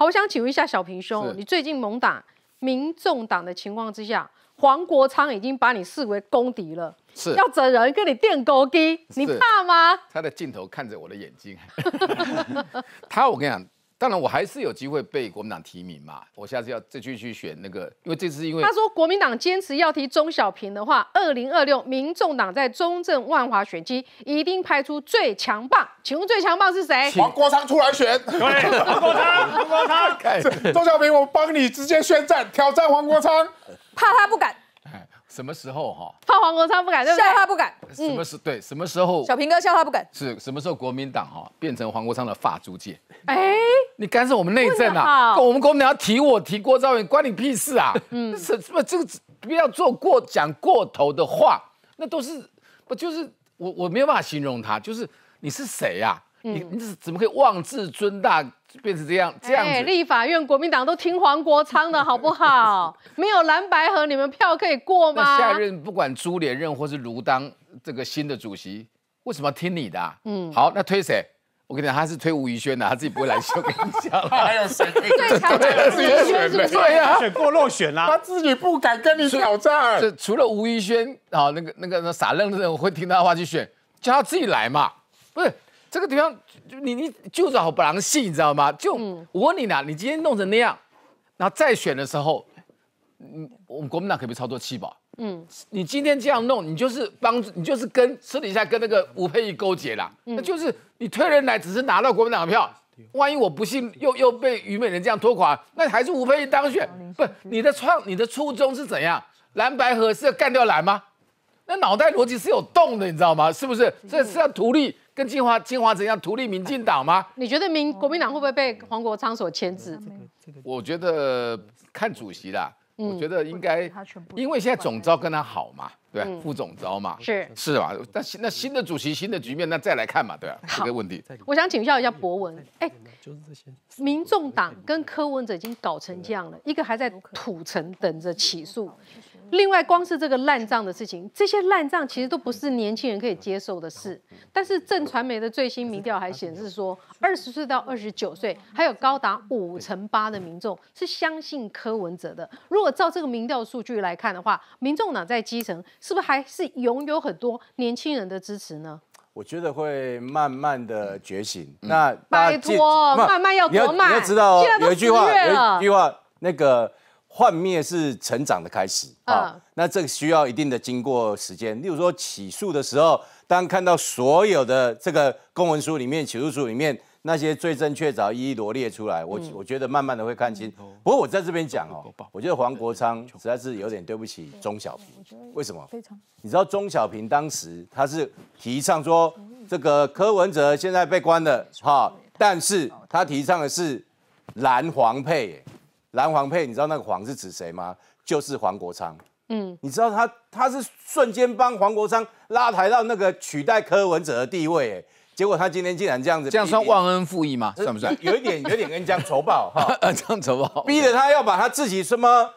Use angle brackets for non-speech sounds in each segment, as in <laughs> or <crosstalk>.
好，我想请问一下小平兄，你最近猛打民众党的情况之下，黄国昌已经把你视为公敌了，是要整人跟你垫高低，你怕吗？他的镜头看着我的眼睛，<laughs> 他我跟你讲。当然，我还是有机会被国民党提名嘛。我下次要再继续选那个，因为这次因为他说国民党坚持要提钟小平的话，二零二六民众党在中正万华选区一定派出最强棒，请问最强棒是谁？黄国昌出来选。对，黄国昌，黄国昌，<laughs> 钟小平，我帮你直接宣战，挑战黄国昌，怕他不敢。什么时候哈？怕黄国昌不敢，对对不笑他不敢。什么时对什么时候？小平哥笑他不敢，是什么时候国民党哈变成黄国昌的发租界？哎。你干涉我们内政啊？我们国民党提我提郭兆远，关你屁事啊！嗯，什什么这个不要做过讲过头的话，那都是不就是我我没有办法形容他，就是你是谁呀？你你是怎么可以妄自尊大变成这样这样子？立法院国民党都听黄国昌的好不好？<laughs> 没有蓝白河，你们票可以过吗？下一任不管朱连任或是卢当这个新的主席，为什么要听你的？啊？嗯，好，那推谁？我跟你讲，他是推吴宇轩的，他自己不会来修我跟你讲。<laughs> 还有谁？对，吴宇轩没选，没选过落选啦，他自己不敢跟你挑战。这除了吴宇轩啊，那个、那个、那傻愣的人，会听他的话去选，叫他自己来嘛。不是这个地方，你你就是好不狼人你知道吗？就我问你呢，你今天弄成那样，那再选的时候，嗯，我们国民党可不可以操作七宝。嗯，你今天这样弄，你就是帮助，你就是跟私底下跟那个吴佩仪勾结了。那就是你推人来，只是拿到国民党的票。万一我不信，又又被虞美人这样拖垮，那还是吴佩仪当选？不，你的创，你的初衷是怎样？蓝白合是要干掉蓝吗？那脑袋逻辑是有洞的，你知道吗？是不是？所以是要图利跟金华金华怎样图利民进党吗？你觉得民国民党会不会被黄国昌所牵制？我觉得看主席啦。我觉得应该，因为现在总招跟他好嘛，对，副总招嘛，是是吧？但新那新的主席新的局面，那再来看嘛，对吧？这个问题，我想请教一下博文，哎，就是这些，民众党跟柯文哲已经搞成这样了，一个还在土城等着起诉。另外，光是这个烂账的事情，这些烂账其实都不是年轻人可以接受的事。但是，正传媒的最新民调还显示说，二十岁到二十九岁，还有高达五成八的民众是相信柯文哲的。如果照这个民调数据来看的话，民众党在基层是不是还是拥有很多年轻人的支持呢？我觉得会慢慢的觉醒。那拜托，慢慢要，你要你要知道有一句话，有一句话，那个。幻灭是成长的开始啊，那这个需要一定的经过时间。例如说起诉的时候，当看到所有的这个公文书里面、起诉书里面那些罪证确凿，一一罗列出来，我我觉得慢慢的会看清。不过我在这边讲哦，我觉得黄国昌实在是有点对不起钟小平。为什么？你知道钟小平当时他是提倡说，这个柯文哲现在被关了哈，但是他提倡的是蓝黄配。蓝黄配，你知道那个黄是指谁吗？就是黄国昌。嗯，你知道他他是瞬间帮黄国昌拉抬到那个取代柯文哲的地位，哎，结果他今天竟然这样子，这样算忘恩负义吗？算不算？有一点，有点恩将仇报，哈，恩 <laughs> 将仇报，逼着他要把他自己什么。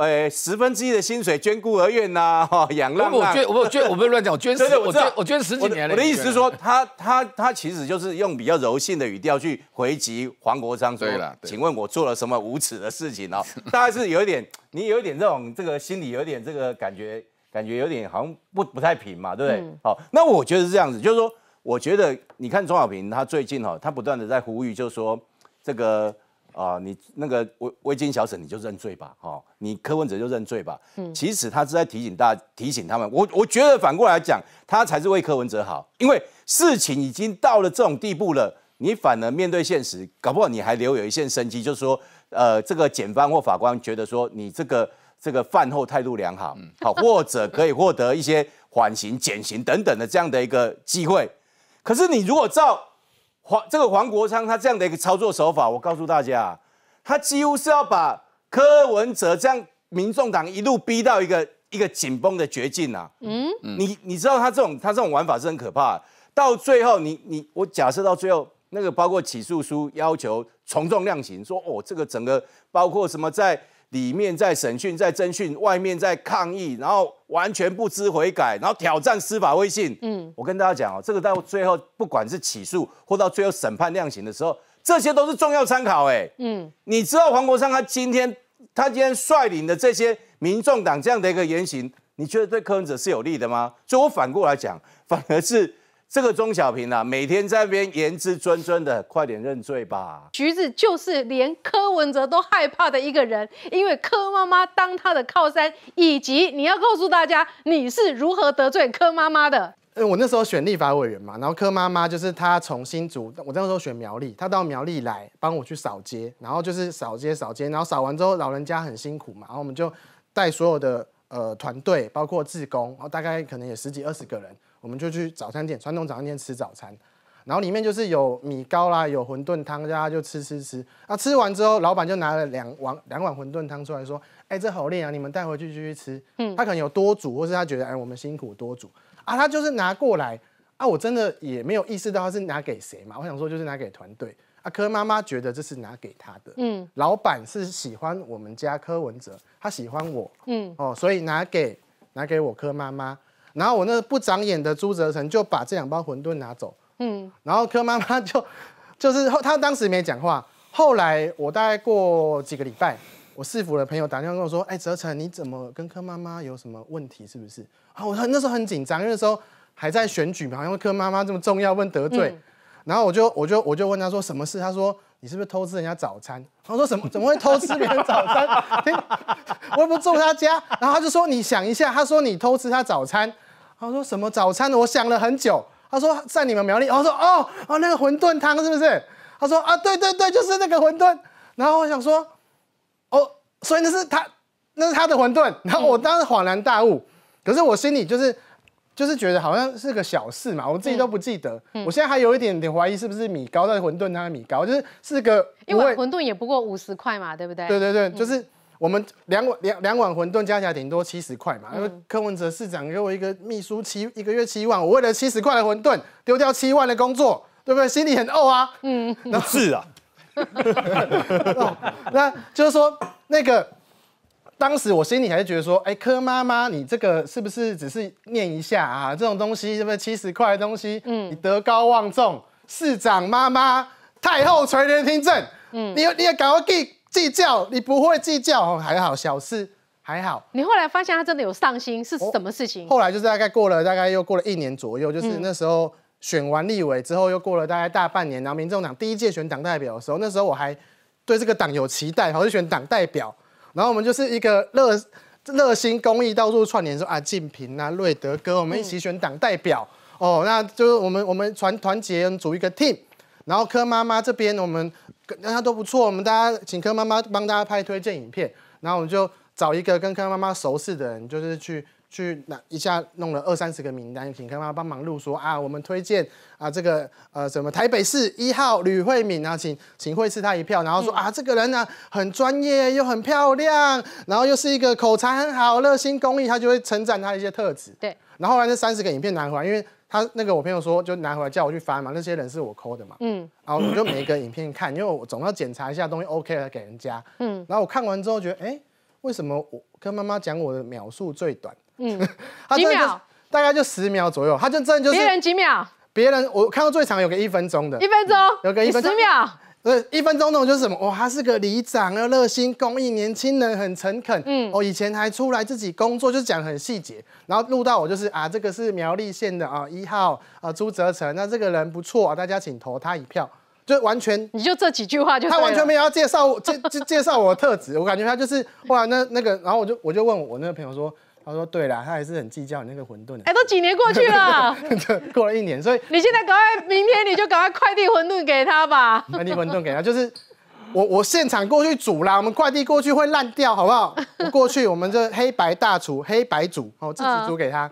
诶，十分之一的薪水捐孤儿院呐，<laughs> 哈，养老。那我捐，我捐，我不是乱讲，我捐。<laughs> 真我捐，我捐十几年了。我的意思是说，他他他其实就是用比较柔性的语调去回击黄国昌说，请问我做了什么无耻的事情哦，<laughs> 大概是有一点，你有一点这种这个心里有点这个感觉，感觉有点好像不不太平嘛，对不对？好，那我觉得是这样子，就是说，我觉得你看钟小平他最近哈，他不断的在呼吁，就是说这个。啊，你那个微危机小沈，你就认罪吧，好，你柯文哲就认罪吧。嗯，其实他是在提醒大，提醒他们。我我觉得反过来讲，他才是为柯文哲好，因为事情已经到了这种地步了，你反而面对现实，搞不好你还留有一线生机，就是说，呃，这个检方或法官觉得说你这个这个犯后态度良好，嗯，好，或者可以获得一些缓刑、减刑等等的这样的一个机会。可是你如果照黄这个黄国昌他这样的一个操作手法，我告诉大家，他几乎是要把柯文哲这样民众党一路逼到一个一个紧绷的绝境啊！嗯，你你知道他这种他这种玩法是很可怕。到最后，你你我假设到最后那个包括起诉书要求从重量刑，说哦这个整个包括什么在。里面在审讯，在侦讯，外面在抗议，然后完全不知悔改，然后挑战司法威信。嗯，我跟大家讲哦，这个到最后不管是起诉或到最后审判量刑的时候，这些都是重要参考。哎，嗯，你知道黄国昌他今天他今天率领的这些民众党这样的一个言行，你觉得对柯文哲是有利的吗？所以我反过来讲，反而是。这个钟小平啊，每天在边言之谆谆的，快点认罪吧。橘子就是连柯文哲都害怕的一个人，因为柯妈妈当他的靠山，以及你要告诉大家你是如何得罪柯妈妈的。呃，我那时候选立法委员嘛，然后柯妈妈就是他从新竹，我那时候选苗栗，他到苗栗来帮我去扫街，然后就是扫街扫街，然后扫完之后老人家很辛苦嘛，然后我们就带所有的呃团队，包括志工，然后大概可能有十几二十个人。我们就去早餐店，传统早餐店吃早餐，然后里面就是有米糕啦，有馄饨汤，大家就吃吃吃。啊，吃完之后，老板就拿了两碗两碗馄饨汤出来说：“哎，这好靓啊，你们带回去继续吃。”嗯，他可能有多煮，或是他觉得哎，我们辛苦多煮啊，他就是拿过来啊，我真的也没有意识到他是拿给谁嘛。我想说就是拿给团队啊，柯妈妈觉得这是拿给他的，嗯，老板是喜欢我们家柯文哲，他喜欢我，嗯哦，所以拿给拿给我柯妈妈。然后我那不长眼的朱泽成就把这两包馄饨拿走，嗯，然后柯妈妈就，<laughs> 就是后他当时没讲话。后来我大概过几个礼拜，我市府的朋友打电话跟我说，哎，泽成，你怎么跟柯妈妈有什么问题是不是？啊，我那时候很紧张，因为那时候还在选举嘛，因为柯妈妈这么重要，问得罪。<laughs> 然后我就我就我就问他说什么事，他说你是不是偷吃人家早餐？他说什么怎么会偷吃别人早餐？<laughs> 我又不住他家。然后他就说你想一下，他说你偷吃他早餐。他说什么早餐？我想了很久。他说在你们苗栗。我说哦哦，那个馄饨汤是不是？他说啊，对对对，就是那个馄饨。然后我想说，哦，所以那是他，那是他的馄饨。<laughs> 然后我当时恍然大悟。可是我心里就是就是觉得好像是个小事嘛，我自己都不记得。我现在还有一点点怀疑是不是米糕在馄饨，汤的米糕就是是个因为馄饨也不过五十块嘛，对不对？对对对，就是。我们两碗两两碗馄饨加起来顶多七十块嘛，因为柯文哲市长给我一个秘书七一个月七万，我为了七十块的馄饨丢掉七万的工作，对不对？心里很呕啊，嗯，那是啊，<laughs> 那就是说那个当时我心里还是觉得说，哎，柯妈妈，你这个是不是只是念一下啊？这种东西，是不是七十块的东西？嗯，你德高望重，市长妈妈，太后垂帘听政，嗯，你你也赶快给。计较你不会计较哦，还好小事还好。你后来发现他真的有上心，是什么事情？后来就是大概过了大概又过了一年左右，就是那时候选完立委之后，又过了大概大半年，然后民众党第一届选党代表的时候，那时候我还对这个党有期待，好像选党代表。然后我们就是一个热 <laughs> 热心公益，到处串联说啊，晋平啊、瑞德哥，我们一起选党代表哦，那就是我们我们团团结组一个 team，然后柯妈妈这边我们。大家都不错，我们大家请柯妈妈帮大家拍推荐影片，然后我们就找一个跟柯妈妈熟识的人，就是去去拿一下，弄了二三十个名单，请柯妈妈帮忙录说啊，我们推荐啊这个呃什么台北市一号吕慧敏啊，请请会智他一票，然后说啊这个人呢很专业又很漂亮，然后又是一个口才很好、热心公益，他就会称赞他一些特质。对，然后来这三十个影片拿回来，因为。他那个我朋友说就拿回来叫我去翻嘛，那些人是我抠的嘛，嗯，然后我就每个影片看，因为我总要检查一下东西 OK 了给人家，嗯，然后我看完之后觉得，哎，为什么我跟妈妈讲我的秒数最短，嗯，<laughs> 几秒，大概就十秒左右，他就真的就是别人几秒，别人我看到最长有个一分钟的，一分钟，有个一分钟十秒。呃，一分钟那种就是什么？哦，他是个里长，又热心公益，年轻人很诚恳。嗯，哦，以前还出来自己工作，就讲很细节。然后录到我就是啊，这个是苗栗县的啊一号啊朱泽成，那这个人不错，啊，大家请投他一票。就完全你就这几句话就他完全没有要介绍介介绍我特质，我感觉他就是哇，那那个，然后我就我就问我那个朋友说。他说：“对啦，他还是很计较你那个馄饨的。哎，都几年过去了，<laughs> 过了一年，所以你现在赶快，明天你就赶快快递馄饨给他吧。快递馄饨给他，就是我我现场过去煮啦。我们快递过去会烂掉，好不好？我过去，我们这黑白大厨黑白煮，我自己煮给他。”